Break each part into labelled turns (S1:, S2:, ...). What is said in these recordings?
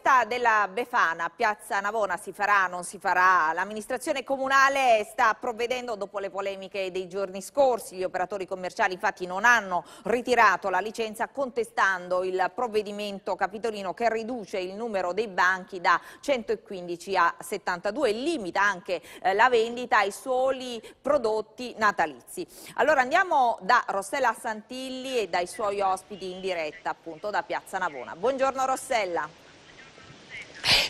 S1: festa della Befana, piazza Navona, si farà, o non si farà? L'amministrazione comunale sta provvedendo dopo le polemiche dei giorni scorsi. Gli operatori commerciali infatti non hanno ritirato la licenza contestando il provvedimento capitolino che riduce il numero dei banchi da 115 a 72 e limita anche eh, la vendita ai soli prodotti natalizi. Allora andiamo da Rossella Santilli e dai suoi ospiti in diretta appunto da piazza Navona. Buongiorno Rossella.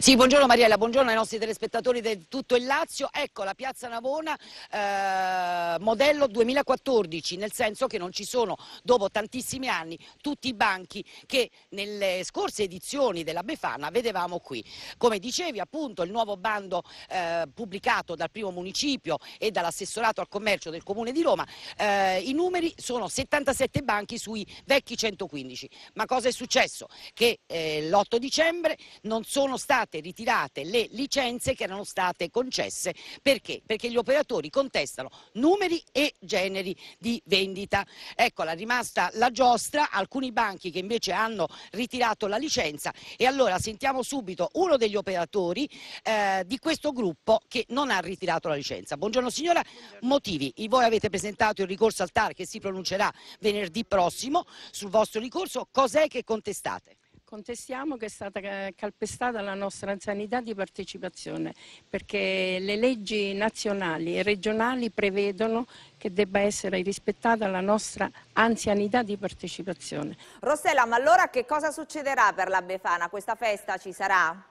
S1: Sì, buongiorno Mariella, buongiorno ai nostri telespettatori di tutto il Lazio. Ecco la
S2: Piazza Navona eh, modello 2014, nel senso che non ci sono dopo tantissimi anni tutti i banchi che nelle scorse edizioni della Befana vedevamo qui. Come dicevi appunto il nuovo bando eh, pubblicato dal primo municipio e dall'assessorato al commercio del Comune di Roma, eh, i numeri sono 77 banchi sui vecchi 115. Ma cosa è successo? Che eh, l'8 dicembre non sono stati state ritirate le licenze che erano state concesse. Perché? Perché gli operatori contestano numeri e generi di vendita. Ecco, la rimasta la giostra, alcuni banchi che invece hanno ritirato la licenza e allora sentiamo subito uno degli operatori eh, di questo gruppo che non ha ritirato la licenza. Buongiorno signora, motivi. Voi avete presentato il ricorso al TAR che si pronuncerà venerdì prossimo sul vostro ricorso. Cos'è che contestate?
S3: Contestiamo che è stata calpestata la nostra anzianità di partecipazione perché le leggi nazionali e regionali prevedono che debba essere rispettata la nostra anzianità di partecipazione.
S1: Rossella, ma allora che cosa succederà per la Befana? Questa festa ci sarà?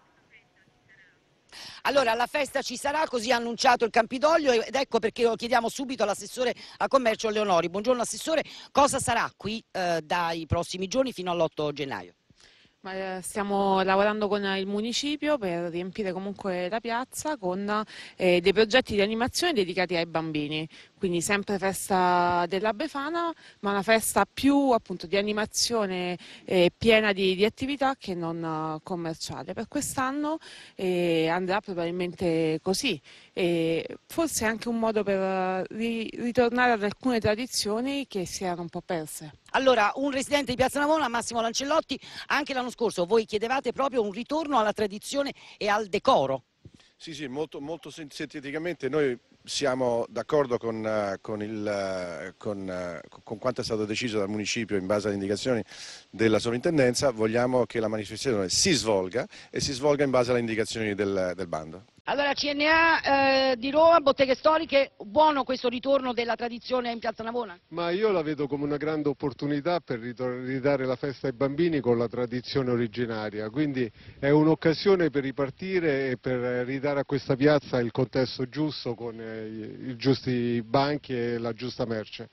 S1: Allora, la festa ci sarà, così ha annunciato il
S2: Campidoglio ed ecco perché lo chiediamo subito all'assessore a commercio Leonori. Buongiorno assessore, cosa sarà qui eh, dai prossimi giorni fino all'8 gennaio?
S4: Eh, stiamo lavorando con il municipio per riempire comunque la piazza con eh, dei progetti di animazione dedicati ai bambini, quindi sempre festa della Befana, ma una festa più appunto di animazione eh, piena di, di, attività che non commerciale. Per quest'anno andrà probabilmente così, e forse anche un modo per ritornare ad alcune tradizioni che si erano un po' perse.
S2: Allora, un residente di Piazza Navona, Massimo Lancellotti, anche l'anno scorso voi chiedevate proprio un ritorno alla tradizione e al decoro.
S3: Sì, sì, molto, molto sinteticamente noi siamo d'accordo con, eh, con, eh, con, eh, con, quanto è stato deciso dal Municipio in base alle indicazioni della Sovrintendenza, vogliamo che la manifestazione si svolga e si svolga in base alle indicazioni del, del bando.
S2: Allora CNA eh, di Roma, Botteghe Storiche, buono questo ritorno della tradizione in Piazza Navona?
S4: Ma io la vedo come una grande opportunità per ridare la festa ai bambini con la tradizione originaria, quindi è un'occasione per ripartire e per ridare a questa piazza il contesto giusto con i giusti banchi e la giusta merce.